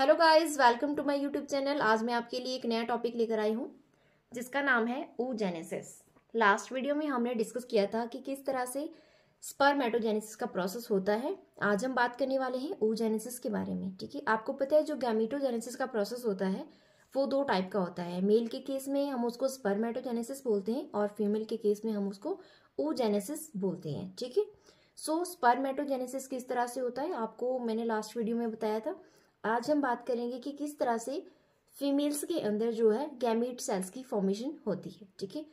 hello guys welcome to my YouTube channel आज मैं आपके लिए एक नया टॉपिक लेकर आई हूँ जिसका नाम है जेनेसिस लास्ट वीडियो में हमने डिस्कस किया था कि किस तरह से स्पर्मेटोजेनेसिस का प्रोसेस होता है आज हम बात करने वाले हैं जेनेसिस के बारे में ठीक है आपको पता है जो गैमिटोजेनेसिस का प्रोसेस होता है वो दो टाइप का होता है मेल के केस में हम उसको स्पर्मेटोजेनेसिस बोलते हैं और फीमेल के केस में हम उसको जेनेसिस बोलते हैं ठीक है सो स्पर्मेटोजेनेसिस किस तरह से होता है आपको मैंने लास्ट वीडियो में बताया था आज हम बात करेंगे कि किस तरह से फीमेल्स के अंदर जो है गैमिट सेल्स की फॉर्मेशन होती है ठीक है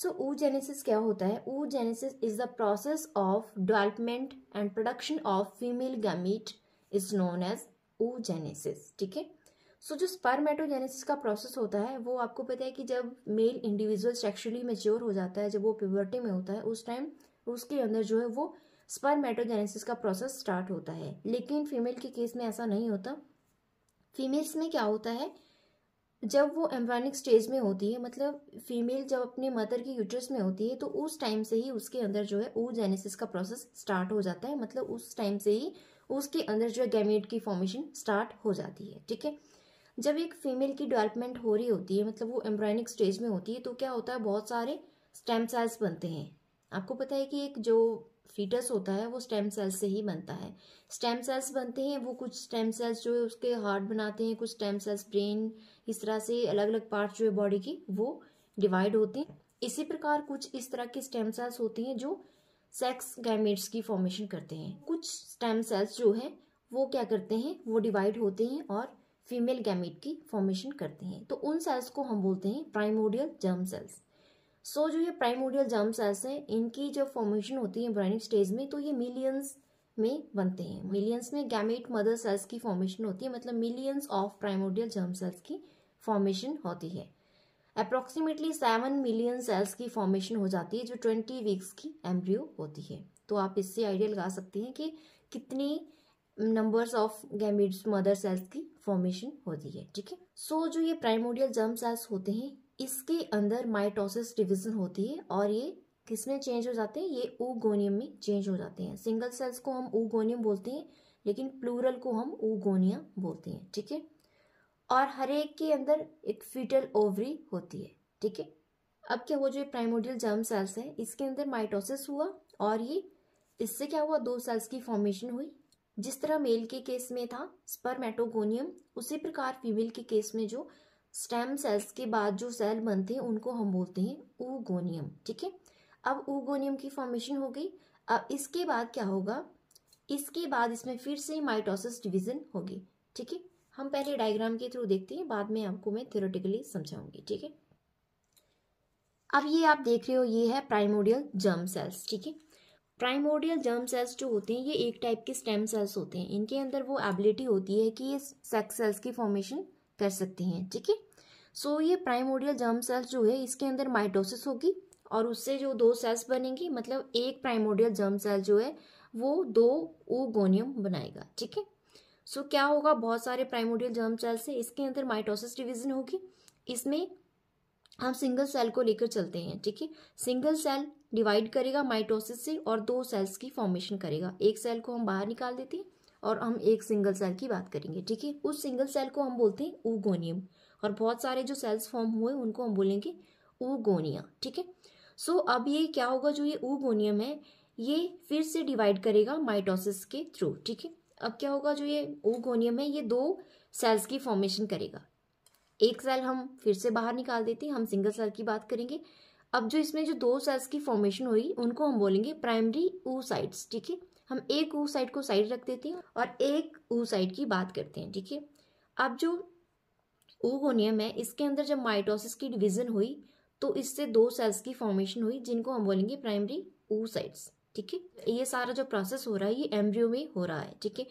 सो ऊ जेनेसिस क्या होता है oogenesis is the process of development and production of female gamete is known as oogenesis ठीक है सो जो स्पर्मेटोजेनेसिस का प्रोसेस होता है वो आपको पता है कि जब मेल इंडिविजुअल सेक्शुअली मेच्योर हो जाता है जब वो प्यूबर्टी में होता है उस टाइम उसके अंदर जो है वो स्पर्मेटोजेनेसिस का प्रोसेस स्टार्ट होता है लेकिन फीमेल के केस में ऐसा नहीं होता फीमेल्स में क्या होता है जब वो एम्ब्रॉनिक स्टेज में होती है मतलब फीमेल जब अपने मदर की यूट्रस में होती है तो उस टाइम से ही उसके अंदर जो है ओ जेनेसिस का प्रोसेस स्टार्ट हो जाता है मतलब उस टाइम से ही उसके अंदर जो है गैमेट की फॉर्मेशन स्टार्ट हो जाती है ठीक है जब एक फीमेल की डेवलपमेंट हो रही होती है मतलब वो एम्ब्रायनिक स्टेज में होती है तो क्या होता है बहुत सारे स्टेम सेल्स बनते हैं आपको पता है कि एक जो फीटस होता है वो स्टेम सेल्स से ही बनता है स्टेम सेल्स बनते हैं वो कुछ स्टेम सेल्स जो है उसके हार्ट बनाते हैं कुछ स्टेम सेल्स ब्रेन इस तरह से अलग अलग पार्ट जो है बॉडी की वो डिवाइड होते हैं इसी प्रकार कुछ इस तरह के स्टेम सेल्स होती हैं जो सेक्स गैमेट्स की फॉर्मेशन करते हैं कुछ स्टेम सेल्स जो है वो क्या करते हैं वो डिवाइड होते हैं और फीमेल गैमेट की फॉर्मेशन करते हैं तो उन सेल्स को हम बोलते हैं primordial germ cells so so, जो ये प्राइमोडियल जर्म सेल्स हैं इनकी जो फॉर्मेशन होती है ब्राइनिंग स्टेज में तो ये मिलियंस में बनते हैं मिलियंस में गैमेट मदर सेल्स की फॉर्मेशन होती है मतलब millions of primordial germ cells की फॉर्मेशन होती है अप्रॉक्सीमेटली सेवन मिलियन सेल्स की फॉर्मेशन हो जाती है जो ट्वेंटी वीक्स की एम्ब्रियो होती है तो आप इससे आइडिया लगा सकते हैं कि कितनी numbers of gametes mother cells की फॉर्मेशन होती है ठीक है सो जो ये प्राइमोडियल जर्म सेल्स होते हैं इसके अंदर माइटोसिस डिवीजन होती है और ये किस में चेंज हो जाते हैं ये ऊगोनियम में चेंज हो जाते हैं सिंगल सेल्स को हम ऊगोनियम बोलते हैं लेकिन प्लूरल को हम ऊगोनिया बोलते हैं ठीक है और हर एक के अंदर एक फीटल ओवरी होती है ठीक है अब क्या वो जो प्राइमोडियल जर्म सेल्स है इसके अंदर माइटोसिस हुआ और ये इससे क्या हुआ दो सेल्स की फॉर्मेशन हुई जिस तरह मेल के केस में था स्पर्मेटोगोनियम उसी प्रकार फीमेल के केस में जो स्टेम सेल्स के बाद जो सेल बनते हैं उनको हम बोलते हैं ऊगोनियम ठीक है अब ऊगोनियम की फॉर्मेशन हो गई अब इसके बाद क्या होगा इसके बाद इसमें फिर से माइटोसिस डिवीजन होगी ठीक है हम पहले डायग्राम के थ्रू देखते हैं बाद में आपको मैं थियोरेटिकली समझाऊंगी ठीक है अब ये आप देख रहे हो ये है प्राइमोडियल जर्म सेल्स ठीक है प्राइमोडियल जर्म सेल्स जो होते हैं ये एक टाइप के स्टेम सेल्स होते हैं इनके अंदर वो एबिलिटी होती है कि ये सेक्स सेल्स की फॉर्मेशन कर सकते हैं ठीक है सो ये प्राइमोडियल जर्म सेल्स जो है इसके अंदर माइटोसिस होगी और उससे जो दो सेल्स बनेंगी मतलब एक प्राइमोडियल जर्म सेल जो है वो दो ओगोनियम बनाएगा ठीक है सो क्या होगा बहुत सारे प्राइमोडियल जर्म सेल्स है इसके अंदर माइटोसिस डिविजन होगी इसमें हम सिंगल सेल को लेकर चलते हैं ठीक है सिंगल सेल डिवाइड करेगा माइटोसिस से और दो सेल्स की फॉर्मेशन करेगा एक सेल को हम बाहर निकाल देते हैं और हम एक सिंगल सेल की बात करेंगे ठीक है उस सिंगल सेल को हम बोलते हैं ओगोनियम और बहुत सारे जो सेल्स फॉर्म हुए उनको हम बोलेंगे ओगोनिया ठीक है सो अब ये क्या होगा जो ये ऊगोनियम है ये फिर से डिवाइड करेगा माइटोसिस के थ्रू ठीक है अब क्या होगा जो ये ओगोनियम है ये दो सेल्स की फॉर्मेशन करेगा एक सेल हम फिर से बाहर निकाल देते हैं हम सिंगल सेल की बात करेंगे अब जो इसमें जो दो सेल्स की फॉर्मेशन हुई उनको हम बोलेंगे प्राइमरी ऊसाइट्स ठीक है हम एक ऊ साइड को साइड रख देते हैं और एक ऊ साइड की बात करते हैं ठीक है अब जो ओगोनियम है इसके अंदर जब माइटोसिस की डिवीजन हुई तो इससे दो सेल्स की फॉर्मेशन हुई जिनको हम बोलेंगे प्राइमरी ऊ साइड्स ठीक है ये सारा जो प्रोसेस हो रहा है ये एम्ब्रियो में हो रहा है ठीक है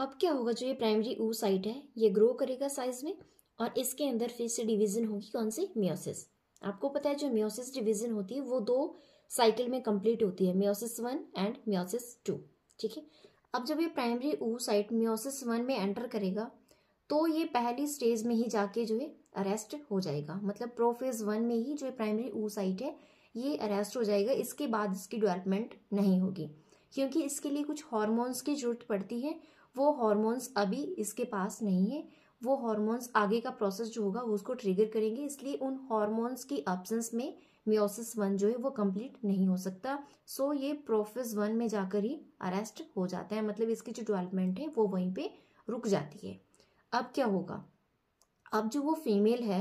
अब क्या होगा जो ये प्राइमरी ऊ साइट है ये ग्रो करेगा साइज में और इसके अंदर फिर से डिवीजन होगी कौन सी मियोसिस आपको पता है जो मियोसिस डिवीजन होती है वो दो साइकिल में कंप्लीट होती है meiosis one and meiosis two ठीक है अब जब ये प्राइमरी साइट म्योसिस वन में एंटर करेगा तो ये पहली स्टेज में ही जाके जो है अरेस्ट हो जाएगा मतलब प्रोफेज वन में ही जो प्राइमरी साइट है ये अरेस्ट हो जाएगा इसके बाद इसकी डेवलपमेंट नहीं होगी क्योंकि इसके लिए कुछ हॉर्मोन्स की जरूरत पड़ती है वो हॉर्मोन्स अभी इसके पास नहीं है वो हॉर्मोन्स आगे का प्रोसेस जो होगा वो उसको ट्रिगर करेंगे इसलिए उन हॉर्मोन्स की एब्सेंस में मियोसिस वन जो है वो कंप्लीट नहीं हो सकता सो ये प्रोफिस वन में जाकर ही अरेस्ट हो जाता है मतलब इसकी जो डेवलपमेंट है वो वहीं पे रुक जाती है अब क्या होगा अब जो वो फीमेल है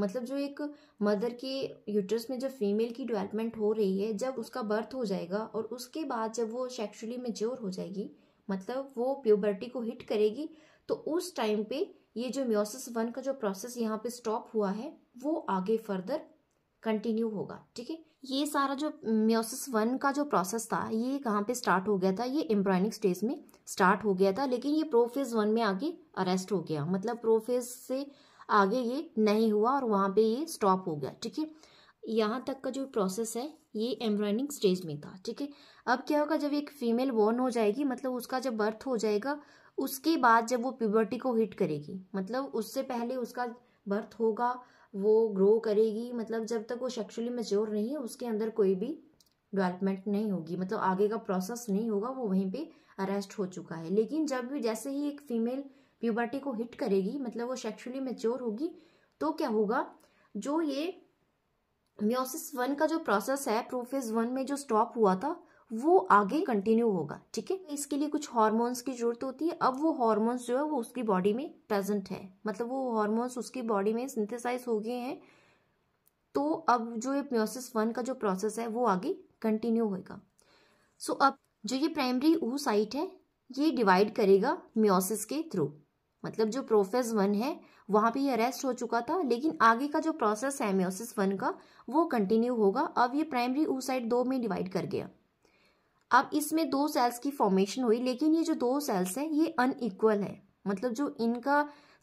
मतलब जो एक मदर के यूटरस में जो फीमेल की डेवलपमेंट हो रही है जब उसका बर्थ हो जाएगा और उसके बाद जब वो सेक्सुअली मेच्योर हो जाएगी मतलब वो प्योबर्टी को हिट करेगी तो उस टाइम पे ये जो म्योसिस वन का जो प्रोसेस यहाँ पे स्टॉप हुआ है वो आगे फर्दर कंटिन्यू होगा ठीक है ये सारा जो म्योसिस वन का जो प्रोसेस था ये कहाँ पे स्टार्ट हो गया था ये एम्ब्रॉयनिक स्टेज में स्टार्ट हो गया था लेकिन ये प्रोफेज वन में आगे अरेस्ट हो गया मतलब प्रोफेज से आगे ये नहीं हुआ और वहाँ पे ये स्टॉप हो गया ठीक है यहाँ तक का जो प्रोसेस है ये एम्ब्रॉयनिंग स्टेज में था ठीक है अब क्या होगा जब एक फीमेल बॉर्न हो जाएगी मतलब उसका जब बर्थ हो जाएगा उसके बाद जब वो प्यूबर्टी को हिट करेगी मतलब उससे पहले उसका बर्थ होगा वो ग्रो करेगी मतलब जब तक वो सेक्शुअली मेच्योर नहीं है उसके अंदर कोई भी डेवलपमेंट नहीं होगी मतलब आगे का प्रोसेस नहीं होगा वो वहीं पे अरेस्ट हो चुका है लेकिन जब भी जैसे ही एक फीमेल प्यूबर्टी को हिट करेगी मतलब वो सेक्शुअली मेच्योर होगी तो क्या होगा जो ये म्योसिस वन का जो प्रोसेस है प्रोफेज वन में जो स्टॉप हुआ था वो आगे कंटिन्यू होगा ठीक है इसके लिए कुछ हार्मोन्स की जरूरत होती है अब वो हार्मोन्स जो है वो उसकी बॉडी में प्रेजेंट है मतलब वो हार्मोन्स उसकी बॉडी में सिंथेसाइज हो गए हैं तो अब जो ये म्योसिस वन का जो प्रोसेस है वो आगे कंटिन्यू होगा सो so, अब जो ये प्राइमरी ऊ साइट है ये डिवाइड करेगा म्योसिस के थ्रू मतलब जो प्रोफेस वन है वहाँ पे ये अरेस्ट हो चुका था लेकिन आगे का जो प्रोसेस है म्योसिस वन का वो कंटिन्यू होगा अब ये प्राइमरी ऊ साइट दो में डिवाइड कर गया अब इसमें दो सेल्स की फॉर्मेशन हुई लेकिन ये जो दो सेल्स हैं ये अनइक्वल है मतलब जो इनका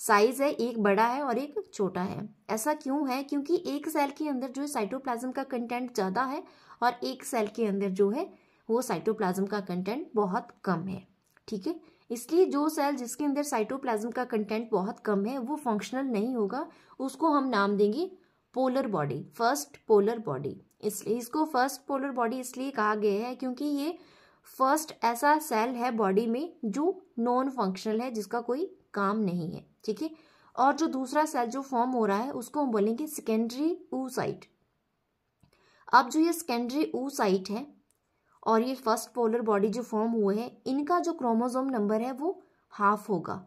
साइज है एक बड़ा है और एक छोटा है ऐसा क्यों है क्योंकि एक सेल के अंदर जो है साइटोप्लाज्म का कंटेंट ज़्यादा है और एक सेल के अंदर जो है वो साइटोप्लाज्म का कंटेंट बहुत कम है ठीक है इसलिए जो सेल जिसके अंदर साइटोप्लाज्म का कंटेंट बहुत कम है वो फंक्शनल नहीं होगा उसको हम नाम देंगे polar body first polar body इसलिए इसको फर्स्ट पोलर बॉडी इसलिए कहा गया है क्योंकि ये फर्स्ट ऐसा सेल है बॉडी में जो नॉन फंक्शनल है जिसका कोई काम नहीं है ठीक है और जो दूसरा सेल जो फॉर्म हो रहा है उसको हम बोलेंगे सेकेंडरी ऊ साइट अब जो ये सेकेंडरी ऊ साइट है और ये फर्स्ट पोलर बॉडी जो फॉर्म हुए हैं इनका जो क्रोमोजोम नंबर है वो हाफ होगा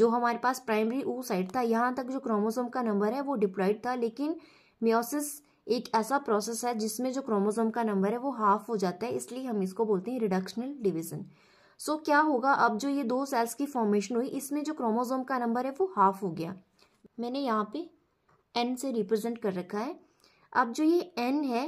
जो हमारे पास प्राइमरी ऊ साइट था यहाँ तक जो क्रोमोसोम का नंबर है वो डिप्लॉइड था लेकिन म्योसिस एक ऐसा प्रोसेस है जिसमें जो क्रोमोजोम का नंबर है वो हाफ हो जाता है इसलिए हम इसको बोलते हैं रिडक्शनल डिविजन सो क्या होगा अब जो ये दो सेल्स की फॉर्मेशन हुई इसमें जो क्रोमोजोम का नंबर है वो हाफ हो गया मैंने यहाँ पे एन से रिप्रेजेंट कर रखा है अब जो ये एन है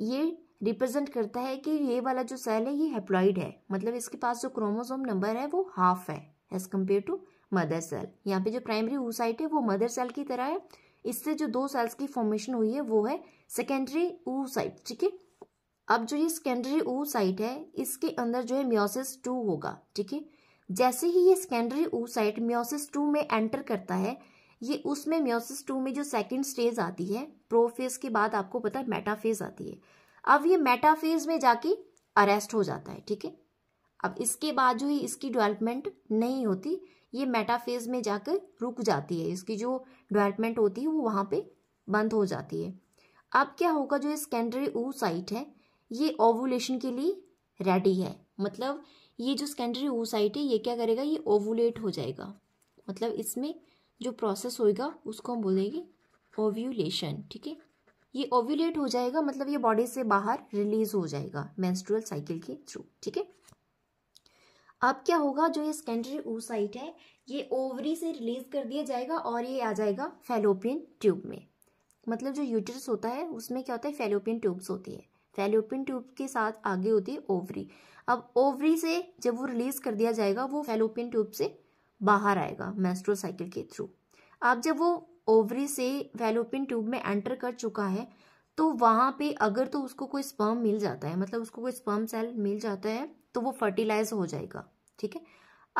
ये रिप्रेजेंट करता है कि ये वाला जो सेल है ये हेप्लॉइड है मतलब इसके पास जो क्रोमोजोम नंबर है वो हाफ है as compare to mother cell यहाँ पे जो प्राइमरी ओसाइट है वो मदर सेल की तरह है इससे जो दो सेल्स की फॉर्मेशन हुई है वो है सेकेंडरी ऊ साइट ठीक है अब जो ये सेकेंडरी ऊ साइट है इसके अंदर जो है म्योसिस टू होगा ठीक है जैसे ही ये secondary oocyte meiosis two में एंटर करता है ये उसमें म्योसिस टू में जो सेकेंड स्टेज आती है प्रोफेज के बाद आपको पता है मेटाफेज आती है अब ये मेटाफेज में जाके अरेस्ट हो जाता है ठीक है अब इसके बाद जो है इसकी डेवलपमेंट नहीं होती ये मेटाफेज में जाकर रुक जाती है इसकी जो डेवलपमेंट होती है वो वहाँ पे बंद हो जाती है अब क्या होगा जो स्केंडरी ऊ साइट है ये ओवुलेशन के लिए रेडी है मतलब ये जो स्केंडरी ऊ साइट है ये क्या करेगा ये ओवुलेट हो जाएगा मतलब इसमें जो प्रोसेस होएगा उसको हम बोलेंगे ओव्यूलेशन ठीक है ये ओव्यूलेट हो जाएगा मतलब ये बॉडी से बाहर रिलीज हो जाएगा मेंस्ट्रुअल साइकिल के थ्रू ठीक है अब क्या होगा जो ये सेकेंडरी ओसाइट है ये ओवरी से रिलीज कर दिया जाएगा और ये आ जाएगा फेलोपियन ट्यूब में मतलब जो यूटरस होता है उसमें क्या होता है फेलोपियन ट्यूब्स होती है फेलोपियन ट्यूब के साथ आगे होती है ओवरी अब ओवरी से जब वो रिलीज कर दिया जाएगा वो फेलोपियन ट्यूब से बाहर आएगा मेस्ट्रो साइकिल के थ्रू अब जब वो ओवरी से फेलोपियन ट्यूब में एंटर कर चुका है तो वहाँ पे अगर तो उसको कोई स्पर्म मिल जाता है मतलब उसको कोई स्पर्म सेल मिल जाता है तो वो फर्टिलाइज हो जाएगा ठीक है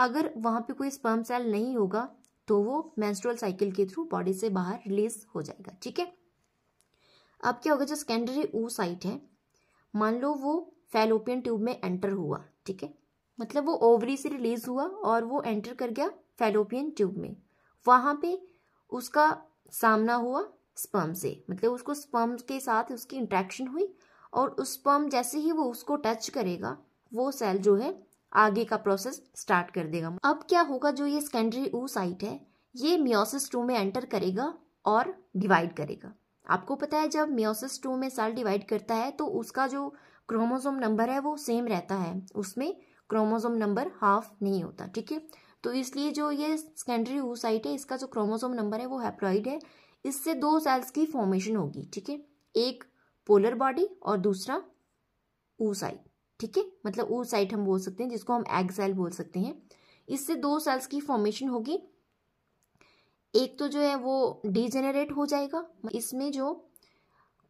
अगर वहाँ पे कोई स्पर्म सेल नहीं होगा तो वो मेंस्ट्रुअल साइकिल के थ्रू बॉडी से बाहर रिलीज हो जाएगा ठीक है अब क्या होगा जो सेकेंडरी ऊ साइट है मान लो वो फेलोपियन ट्यूब में एंटर हुआ ठीक है मतलब वो ओवरी से रिलीज हुआ और वो एंटर कर गया फेलोपियन ट्यूब में वहाँ पे उसका सामना हुआ स्पर्म से मतलब उसको स्पर्म के साथ उसकी इंट्रैक्शन हुई और उस स्पर्म जैसे ही वो उसको टच करेगा वो सेल जो है आगे का प्रोसेस स्टार्ट कर देगा अब क्या होगा जो ये सेकेंडरी ऊ साइट है ये मियोसिस टू में एंटर करेगा और डिवाइड करेगा आपको पता है जब मियोसिस टू में सेल डिवाइड करता है तो उसका जो क्रोमोजोम नंबर है वो सेम रहता है उसमें क्रोमोजोम नंबर हाफ नहीं होता ठीक है तो इसलिए जो ये सेकेंडरी साइट है इसका जो क्रोमोजोम नंबर है वो हैप्लॉइड है इससे दो सेल्स की फॉर्मेशन होगी ठीक है एक पोलर बॉडी और दूसरा ऊ साइट ठीक है मतलब वो साइट हम बोल सकते हैं जिसको हम एग सेल बोल सकते हैं इससे दो सेल्स की फॉर्मेशन होगी एक तो जो है वो डिजेनरेट हो जाएगा इसमें जो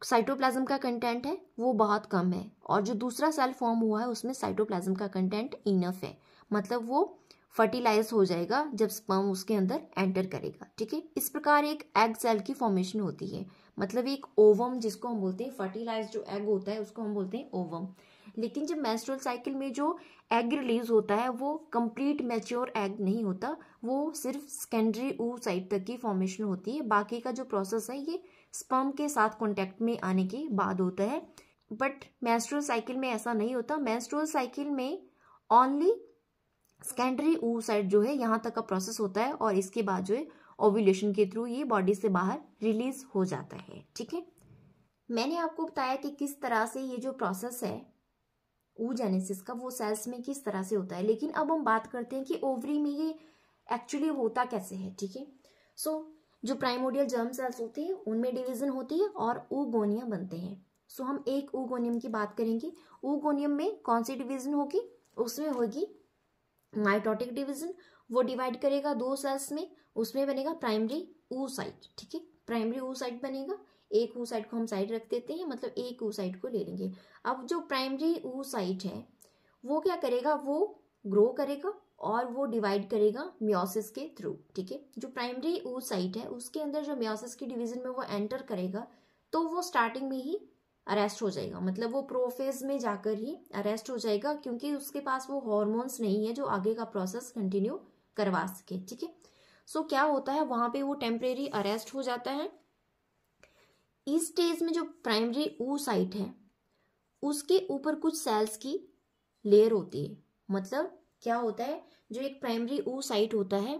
साइटोप्लाज्म का कंटेंट है वो बहुत कम है और जो दूसरा सेल फॉर्म हुआ है उसमें साइटोप्लाज्म का कंटेंट इनफ है मतलब वो फर्टिलाइज हो जाएगा जब स्पर्म उसके अंदर एंटर करेगा ठीक है इस प्रकार एक एग सेल की फॉर्मेशन होती है मतलब एक ओवम जिसको हम बोलते हैं फर्टिलाइज जो एग होता है उसको हम बोलते हैं ओवम लेकिन जब मैंस्ट्रल साइकिल में जो एग रिलीज होता है वो कंप्लीट मैच्योर एग नहीं होता वो सिर्फ सेकेंडरी ऊ साइड तक की फॉर्मेशन होती है बाकी का जो प्रोसेस है ये स्पर्म के साथ कॉन्टैक्ट में आने के बाद होता है बट मैंस्ट्रल साइकिल में ऐसा नहीं होता मैंस्ट्रल साइकिल में ओनली सेकेंडरी ऊ साइड जो है यहाँ तक का प्रोसेस होता है और इसके बाद जो है ओव्यूलेशन के थ्रू ये बॉडी से बाहर रिलीज हो जाता है ठीक है मैंने आपको बताया कि किस तरह से ये जो प्रोसेस है ऊजेनेसिस का वो सेल्स में किस तरह से होता है लेकिन अब हम बात करते हैं कि ओवरी में ये एक्चुअली होता कैसे है ठीक है सो so, जो प्राइमोडियल जर्म सेल्स होते हैं उनमें डिवीजन होती है और ओगोनिया बनते हैं सो so, हम एक ओगोनियम की बात करेंगे ओगोनियम में कौन सी डिवीजन होगी उसमें होगी माइटोटिक डिवीजन वो डिवाइड करेगा दो सेल्स में उसमें बनेगा प्राइमरी ऊसाइट ठीक है प्राइमरी ऊसाइट बनेगा एक ऊ साइड को हम साइड रख देते हैं मतलब एक ऊ साइड को ले लेंगे अब जो प्राइमरी ऊ साइड है वो क्या करेगा वो ग्रो करेगा और वो डिवाइड करेगा म्योसिस के थ्रू ठीक है जो प्राइमरी ऊ साइट है उसके अंदर जो म्योसिस की डिवीजन में वो एंटर करेगा तो वो स्टार्टिंग में ही अरेस्ट हो जाएगा मतलब वो प्रोफेज में जाकर ही अरेस्ट हो जाएगा क्योंकि उसके पास वो हॉर्मोन्स नहीं है जो आगे का प्रोसेस कंटिन्यू करवा सके ठीक है सो क्या होता है वहां पे वो टेम्परेरी अरेस्ट हो जाता है इस स्टेज में जो प्राइमरी ऊ साइट है उसके ऊपर कुछ सेल्स की लेयर होती है मतलब क्या होता है जो एक प्राइमरी ऊ साइट होता है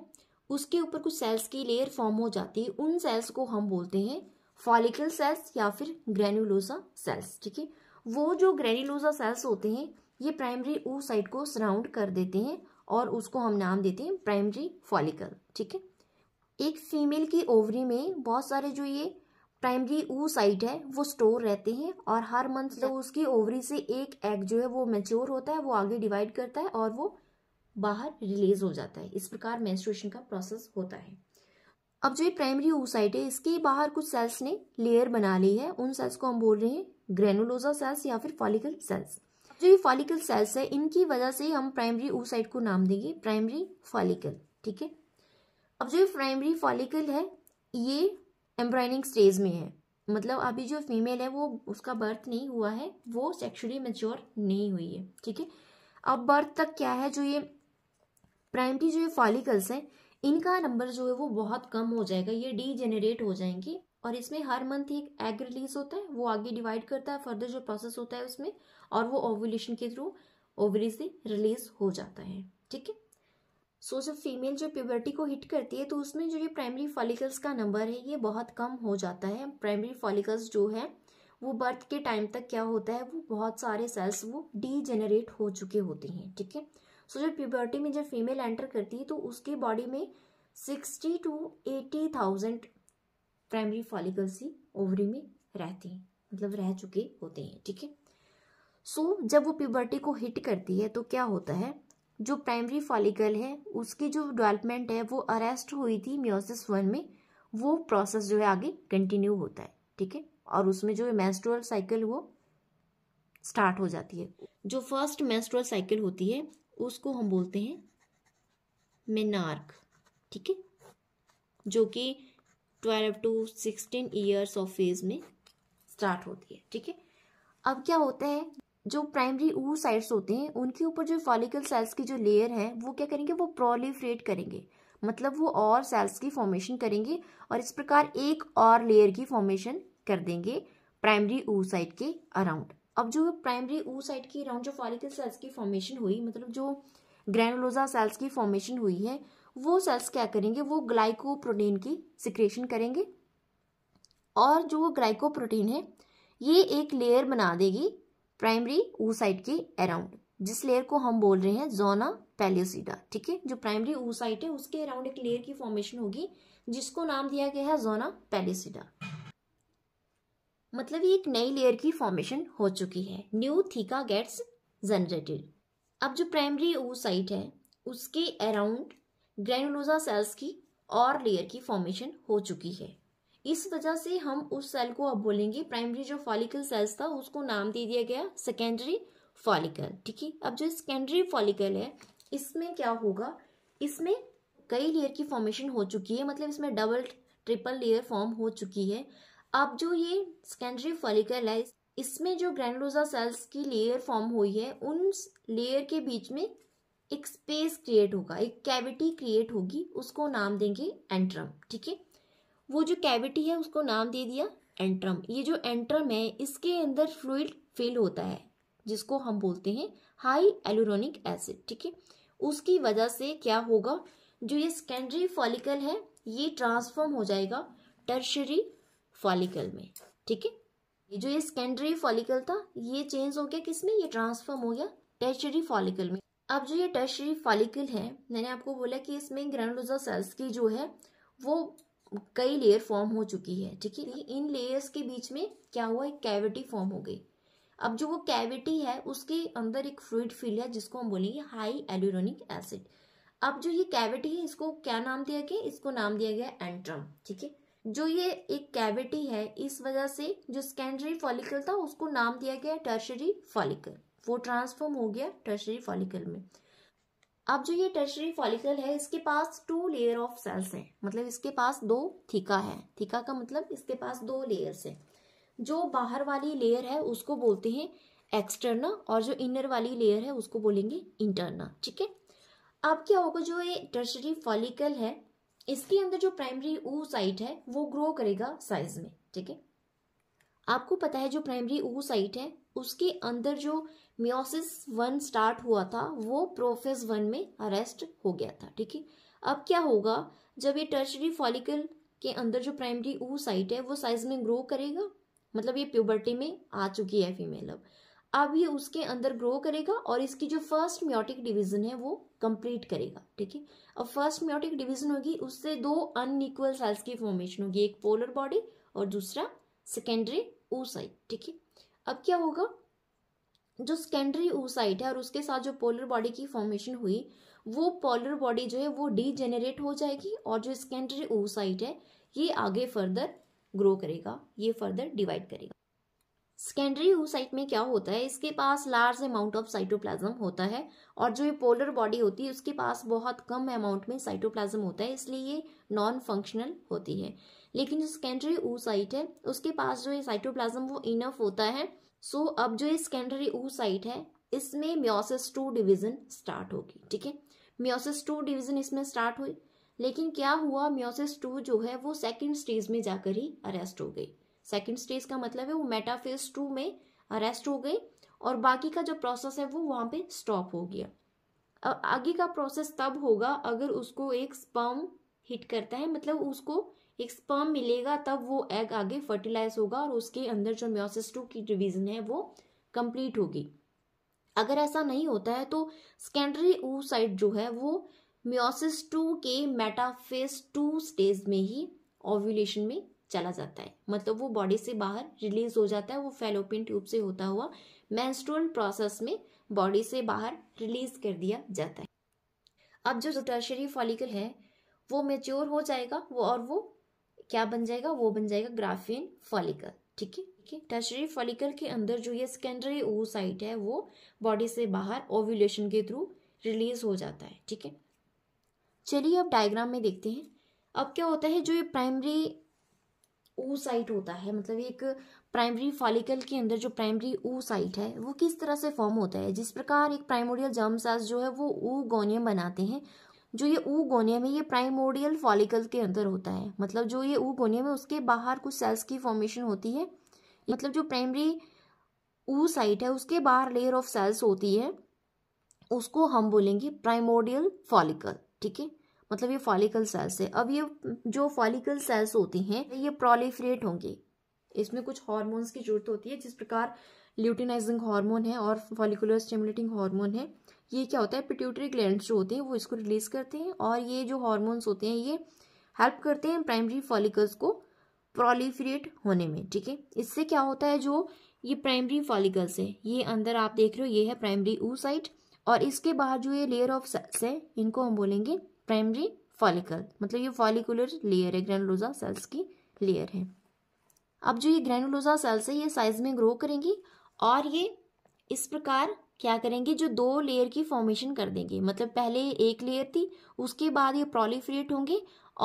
उसके ऊपर कुछ सेल्स की लेयर फॉर्म हो जाती है उन सेल्स को हम बोलते हैं फॉलिकल सेल्स या फिर ग्रेन्यूलोसा सेल्स ठीक है वो जो ग्रेन्यूलोसा सेल्स होते हैं ये प्राइमरी ऊ साइट को सराउंड कर देते हैं और उसको हम नाम देते हैं प्राइमरी फॉलिकल ठीक है एक फीमेल की ओवरी में बहुत सारे जो ये प्राइमरी साइट है वो स्टोर रहते हैं और हर मंथ जो उसकी ओवरी से एक एग जो है वो मेच्योर होता है वो आगे डिवाइड करता है और वो बाहर रिलीज हो जाता है इस प्रकार मेंस्ट्रुएशन का प्रोसेस होता है अब जो ये प्राइमरी साइट है इसके बाहर कुछ सेल्स ने लेयर बना ली है उन सेल्स को हम बोल रहे हैं ग्रेनुलोजा सेल्स या फिर फॉलिकल सेल्स जो ये फॉलिकल सेल्स है इनकी वजह से हम प्राइमरी साइट को नाम देंगे प्राइमरी फॉलिकल ठीक है अब जो ये प्राइमरी फॉलिकल है ये एम्ब्राइनिंग स्टेज में है मतलब अभी जो फीमेल है वो उसका बर्थ नहीं हुआ है वो सेक्शुअली मेच्योर नहीं हुई है ठीक है अब बर्थ तक क्या है जो ये प्राइमरी जो ये फॉलिकल्स हैं इनका नंबर जो है वो बहुत कम हो जाएगा ये डी जेनरेट हो जाएंगे और इसमें हर मंथ एक एग रिलीज होता है वो आगे डिवाइड करता है फर्दर जो प्रोसेस होता है उसमें और वो ओवुलेशन के थ्रू ओवरी से रिलीज हो जाता है ठीक है सो जब फीमेल जब प्यूबर्टी को हिट करती है तो उसमें जो ये प्राइमरी फॉलिकल्स का नंबर है ये बहुत कम हो जाता है प्राइमरी फॉलिकल्स जो है वो बर्थ के टाइम तक क्या होता है वो बहुत सारे सेल्स वो डीजेनरेट हो चुके होते हैं ठीक है सो जब प्यूबर्टी में जब फीमेल एंटर करती है तो उसके बॉडी में sixty to eighty thousand primary follicles ही ओवरी में रहते हैं मतलब रह चुके होते हैं ठीक है सो so, जब वो प्यूबर्टी को हिट करती है तो क्या होता है जो प्राइमरी फॉलिकल है उसकी जो डेवलपमेंट है वो अरेस्ट हुई थी म्योसिस वन में वो प्रोसेस जो है आगे कंटिन्यू होता है ठीक है और उसमें जो मेंस्ट्रुअल साइकिल वो स्टार्ट हो जाती है जो फर्स्ट मेंस्ट्रुअल साइकिल होती है उसको हम बोलते हैं मेनार्क ठीक है जो कि twelve to sixteen years of age में स्टार्ट होती है ठीक है अब क्या होता है जो प्राइमरी ऊ साइड्स होते हैं उनके ऊपर जो फॉलिकल सेल्स की जो लेयर है वो क्या करेंगे वो प्रोलीफ्रेट करेंगे मतलब वो और सेल्स की फॉर्मेशन करेंगे और इस प्रकार एक और लेयर की फॉर्मेशन कर देंगे प्राइमरी ऊ साइड के अराउंड अब जो प्राइमरी ऊ साइड के अराउंड जो फॉलिकल सेल्स की फॉर्मेशन हुई मतलब जो ग्रैनुलोजा सेल्स की फॉर्मेशन हुई है वो सेल्स क्या करेंगे वो ग्लाइकोप्रोटीन की सिक्रेशन करेंगे और जो ग्लाइकोप्रोटीन है ये एक लेयर बना देगी प्राइमरी ऊ साइट के अराउंड जिस लेयर को हम बोल रहे हैं जोना पैलियोसिडा ठीक है जो प्राइमरी ऊ साइट है उसके अराउंड एक लेयर की फॉर्मेशन होगी जिसको नाम दिया गया है जोना पेलियोसीडा मतलब ये एक नई लेयर की फॉर्मेशन हो चुकी है न्यू थीका गेट्स जनरेटेड अब जो प्राइमरी ऊ साइट है उसके अराउंड ग्रेनुलोजा सेल्स की और लेयर की फॉर्मेशन हो चुकी है इस वजह से हम उस सेल को अब बोलेंगे प्राइमरी जो फॉलिकल सेल्स था उसको नाम दे दिया गया सेकेंडरी फॉलिकल ठीक है अब जो सेकेंडरी फॉलिकल है इसमें क्या होगा इसमें कई लेयर की फॉर्मेशन हो चुकी है मतलब इसमें डबल ट्रिपल लेयर फॉर्म हो चुकी है अब जो ये सेकेंडरी फॉलिकल है इसमें जो ग्रैंडलोजा सेल्स की लेयर फॉर्म हुई है उन लेयर के बीच में एक स्पेस क्रिएट होगा एक कैविटी क्रिएट होगी उसको नाम देंगे एंट्रम ठीक है वो जो कैविटी है उसको नाम दे दिया एंट्रम ये जो एंट्रम है इसके अंदर फ्लूड फिल होता है जिसको हम बोलते हैं हाई एलोरोनिक एसिड ठीक है उसकी वजह से क्या होगा जो ये सेकेंडरी फॉलिकल है ये ट्रांसफॉर्म हो जाएगा टर्शरी फॉलिकल में ठीक है ये जो ये सेकेंडरी फॉलिकल था ये चेंज हो गया किसमें ये ट्रांसफॉर्म हो गया टर्शरी फॉलिकल में अब जो ये टर्शरी फॉलिकल है मैंने आपको बोला कि इसमें ग्रैंडोजा सेल्स की जो है वो कई लेयर फॉर्म हो चुकी है ठीक है इन लेयर्स के बीच में क्या हुआ एक कैविटी फॉर्म हो गई अब जो वो कैविटी है उसके अंदर एक फ्लूड फील है जिसको हम बोलेंगे हाई एल्यूरोनिक एसिड अब जो ये कैविटी है इसको क्या नाम दिया गया इसको नाम दिया गया एंट्रम ठीक है जो ये एक कैविटी है इस वजह से जो सेकेंडरी फॉलिकल था उसको नाम दिया गया टर्शरी फॉलिकल वो ट्रांसफॉर्म हो गया टर्शरी फॉलिकल में अब जो ये टर्शरी फॉलिकल है इसके पास टू लेयर ऑफ सेल्स हैं मतलब इसके पास दो थीका है थीका का मतलब इसके पास दो लेयर्स हैं जो बाहर वाली लेयर है उसको बोलते हैं एक्सटर्नल और जो इनर वाली लेयर है उसको बोलेंगे इंटरनल ठीक है अब क्या होगा जो ये टर्शरी फॉलिकल है इसके अंदर जो प्राइमरी ऊ साइट है वो ग्रो करेगा साइज में ठीक है आपको पता है जो प्राइमरी ओवोसाइट है उसके अंदर जो म्योसिस वन स्टार्ट हुआ था वो प्रोफेस वन में अरेस्ट हो गया था ठीक है अब क्या होगा जब ये टर्शरी फॉलिकल के अंदर जो प्राइमरी साइट है वो साइज में ग्रो करेगा मतलब ये प्यूबर्टी में आ चुकी है फीमेल अब अब ये उसके अंदर ग्रो करेगा और इसकी जो फर्स्ट म्योटिक डिवीजन है वो कंप्लीट करेगा ठीक है अब फर्स्ट म्योटिक डिवीजन होगी उससे दो अनइक्वल सेल्स की फॉर्मेशन होगी एक पोलर बॉडी और दूसरा सेकेंडरी ओ साइड ठीक है अब क्या होगा जो सेकेंडरी ओ साइड है और उसके साथ जो पोलर बॉडी की फॉर्मेशन हुई वो पोलर बॉडी जो है वो डीजेनरेट हो जाएगी और जो सेकेंडरी ओ साइड है ये आगे फर्दर ग्रो करेगा ये फर्दर डिवाइड करेगा सेकेंडरी ऊसाइट में क्या होता है इसके पास लार्ज अमाउंट ऑफ साइटोप्लाज्म होता है और जो ये पोलर बॉडी होती है उसके पास बहुत कम अमाउंट में साइटोप्लाज्म होता है इसलिए ये नॉन फंक्शनल होती है लेकिन जो सेकेंडरी ऊ साइट है उसके पास जो ये साइटोप्लाज्म वो इनफ होता है सो so, अब जो ये सेकेंडरी ऊ साइट है इसमें म्योसिस टू डिवीजन स्टार्ट होगी ठीक है म्योसिस टू डिवीजन इसमें स्टार्ट हुई लेकिन क्या हुआ म्योसिस टू जो है वो सेकेंड स्टेज में जाकर ही अरेस्ट हो गई सेकेंड स्टेज का मतलब है वो मेटाफेज टू में अरेस्ट हो गई और बाकी का जो प्रोसेस है वो वहाँ पे स्टॉप हो गया अब आगे का प्रोसेस तब होगा अगर उसको एक स्पम हिट करता है मतलब उसको एक स्पर्म मिलेगा तब वो एग आगे फर्टिलाइज होगा और उसके अंदर जो म्योसिस टू की डिवीजन है वो कंप्लीट होगी अगर ऐसा नहीं होता है तो सेकेंडरी ऊ साइड जो है वो म्योसिस टू के मेटाफेस टू स्टेज में ही ओव्यूलेशन में चला जाता है मतलब वो बॉडी से बाहर रिलीज हो जाता है वो फेलोपिन ट्यूब से होता हुआ मैंस्ट्रोल प्रोसेस में बॉडी से बाहर रिलीज कर दिया जाता है अब जो टर्शरी फॉलिकल है वो मेच्योर हो जाएगा वो और वो क्या बन जाएगा वो बन जाएगा ग्राफीन फॉलिकल ठीक है ठीक है टर्शरी फॉलिकल के अंदर जो ये सेकेंडरी ओसाइट है वो बॉडी से बाहर ओव्यूलेशन के थ्रू रिलीज हो जाता है ठीक है चलिए अब डायग्राम में देखते हैं अब क्या होता है जो ये प्राइमरी ओ साइट होता है मतलब एक प्राइमरी फॉलिकल के अंदर जो प्राइमरी ओ साइट है वो किस तरह से फॉर्म होता है जिस प्रकार एक प्राइमोडियल जर्म सेल्स जो है वो ओ गोनियम बनाते हैं जो ये ऊ गोनिया में ये प्राइमोडियल फॉलिकल के अंदर होता है मतलब जो ये ऊ गोनिया में उसके बाहर कुछ सेल्स की फॉर्मेशन होती है मतलब जो प्राइमरी ऊ साइट है उसके बाहर लेयर ऑफ सेल्स होती है उसको हम बोलेंगे प्राइमोडियल फॉलिकल ठीक है मतलब ये फॉलिकल सेल्स है अब ये जो फॉलिकल सेल्स होती हैं ये प्रोलिफ्रेट होंगे इसमें कुछ हार्मोन्स की जरूरत होती है जिस प्रकार ल्यूटिनाइजिंग हार्मोन है और फॉलिकुलर स्टिमुलेटिंग हार्मोन है ये क्या होता है पिट्यूटरी ग्लैंड जो होते हैं वो इसको रिलीज करते हैं और ये जो हॉर्मोन्स होते हैं ये हेल्प करते हैं प्राइमरी फॉलिकल्स को प्रोलीफ्रिएट होने में ठीक है इससे क्या होता है जो ये प्राइमरी फॉलिकल्स है ये अंदर आप देख रहे हो ये है प्राइमरी ऊ साइट और इसके बाहर जो ये लेयर ऑफ सेल्स है इनको हम बोलेंगे प्राइमरी फॉलिकल मतलब ये फॉलिकुलर लेयर है ग्रेनुलोजा सेल्स की लेयर है अब जो ये ग्रेनुलोजा सेल्स है ये साइज में ग्रो करेंगी और ये इस प्रकार क्या करेंगे जो दो लेयर की फॉर्मेशन कर देंगे मतलब पहले एक लेयर थी उसके बाद ये प्रोलीफ्रेट होंगे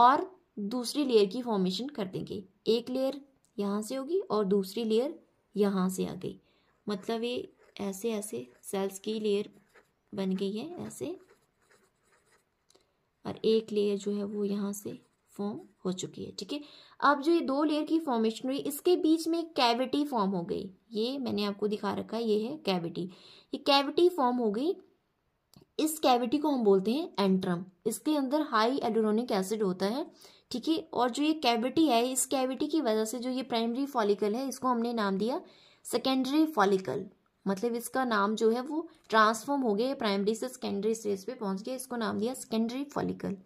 और दूसरी लेयर की फॉर्मेशन कर देंगे एक लेयर यहाँ से होगी और दूसरी लेयर यहाँ से आ गई मतलब ये ऐसे ऐसे सेल्स की लेयर बन गई है ऐसे और एक लेयर जो है वो यहाँ से फॉर्म हो चुकी है ठीक है अब जो ये दो लेयर की फॉर्मेशन हुई इसके बीच में कैविटी फॉर्म हो गई ये मैंने आपको दिखा रखा है ये है कैविटी ये कैविटी फॉर्म हो गई इस कैविटी को हम बोलते हैं एंट्रम इसके अंदर हाई एलोरोनिक एसिड होता है ठीक है और जो ये कैविटी है इस कैविटी की वजह से जो ये प्राइमरी फॉलिकल है इसको हमने नाम दिया सेकेंडरी फॉलिकल मतलब इसका नाम जो है वो ट्रांसफॉर्म हो गया प्राइमरी से सेकेंडरी स्टेज पे पहुंच गया इसको नाम दिया सेकेंडरी फॉलिकल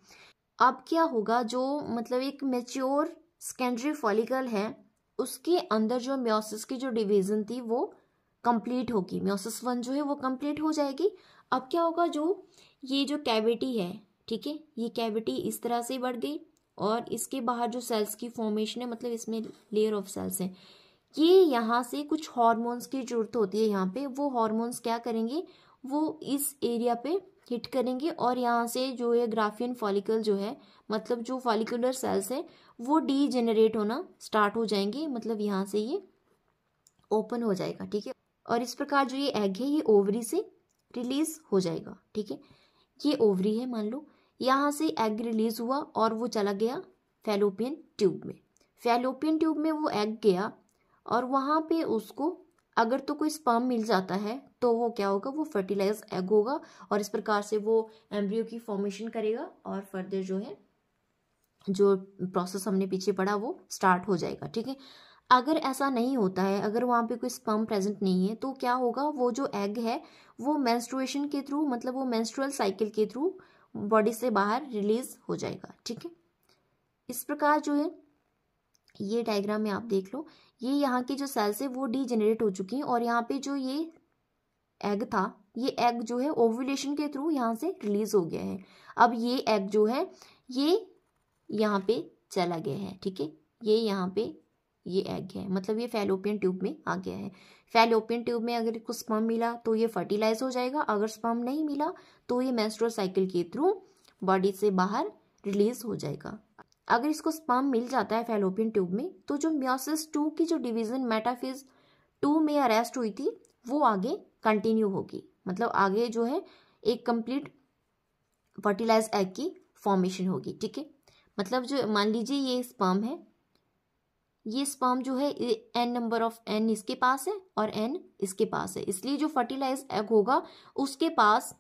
अब क्या होगा जो मतलब एक मेच्योर सेकेंडरी फॉलिकल है उसके अंदर जो म्योसिस की जो डिवीजन थी वो कंप्लीट होगी म्योसिस वन जो है वो कंप्लीट हो जाएगी अब क्या होगा जो ये जो कैविटी है ठीक है ये कैविटी इस तरह से बढ़ गई और इसके बाहर जो सेल्स की फॉर्मेशन है मतलब इसमें लेयर ऑफ सेल्स हैं ये यहाँ से कुछ हॉर्मोन्स की जरूरत होती है यहाँ पे वो हॉर्मोन्स क्या करेंगे वो इस एरिया पे हिट करेंगे और यहाँ से जो है ग्राफियन फॉलिकल जो है मतलब जो फॉलिकुलर सेल्स हैं वो डी होना स्टार्ट हो जाएंगे मतलब यहाँ से ये ओपन हो जाएगा ठीक है और इस प्रकार जो ये एग है ये ओवरी से रिलीज हो जाएगा ठीक है ये ओवरी है मान लो यहाँ से एग रिलीज हुआ और वो चला गया फेलोपियन ट्यूब में फेलोपियन ट्यूब में वो एग गया और वहाँ पे उसको अगर तो कोई स्पर्म मिल जाता है तो वो क्या होगा वो फर्टिलाइज एग होगा और इस प्रकार से वो एम्ब्रियो की फॉर्मेशन करेगा और फर्दर जो है जो प्रोसेस हमने पीछे पढ़ा वो स्टार्ट हो जाएगा ठीक है अगर ऐसा नहीं होता है अगर वहाँ पे कोई स्पर्म प्रेजेंट नहीं है तो क्या होगा वो जो एग है वो मेंस्ट्रुएशन के थ्रू मतलब वो मेंस्ट्रुअल साइकिल के थ्रू बॉडी से बाहर रिलीज हो जाएगा ठीक है इस प्रकार जो है ये डायग्राम में आप देख लो ये यहाँ की जो सेल्स है वो डीजेनरेट हो चुकी हैं और यहाँ पे जो ये एग था ये एग जो है ओव्यूलेशन के थ्रू यहाँ से रिलीज हो गया है अब ये एग जो है ये यहाँ पे चला गया है ठीक है ये यहाँ पे ये एग है मतलब ये फैलोपियन ट्यूब में आ गया है फैलोपियन ट्यूब में अगर कुछ स्पम मिला तो ये फर्टिलाइज हो जाएगा अगर स्पम नहीं मिला तो ये मेस्ट्रो साइकिल के थ्रू बॉडी से बाहर रिलीज हो जाएगा अगर इसको स्पम मिल जाता है फैलोपियन ट्यूब में तो जो म्योसिस टू की जो डिविजन मेटाफिज टू में अरेस्ट हुई थी वो आगे कंटिन्यू होगी मतलब आगे जो है एक कंप्लीट फर्टिलाइज एग की फॉर्मेशन होगी ठीक है मतलब जो मान लीजिए ये स्पम है ये स्पर्म जो है एन नंबर ऑफ एन इसके पास है और एन इसके पास है इसलिए जो फर्टिलाइज एग होगा उसके पास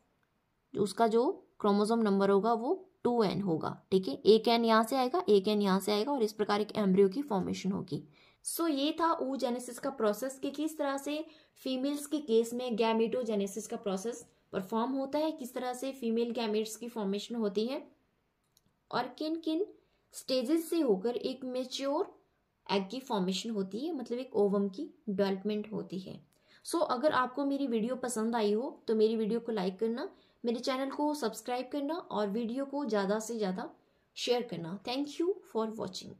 उसका जो क्रोमोजोम नंबर होगा वो टू एन होगा ठीक है एक एन यहाँ से आएगा एक एन यहाँ से आएगा और इस प्रकार एक एम्ब्रियो की फॉर्मेशन होगी सो so, ये था ओजेनेसिस का प्रोसेस कि किस तरह से फीमेल्स के केस में गैमिटोजेनेसिस का प्रोसेस परफॉर्म होता है किस तरह से फीमेल गैमिट्स की फॉर्मेशन होती है और किन किन स्टेजेस से होकर एक मेच्योर एग की फॉर्मेशन होती है मतलब एक ओवम की डेवलपमेंट होती है सो so, अगर आपको मेरी वीडियो पसंद आई हो तो मेरी वीडियो को लाइक करना मेरे चैनल को सब्सक्राइब करना और वीडियो को ज़्यादा से ज़्यादा शेयर करना थैंक यू फॉर वॉचिंग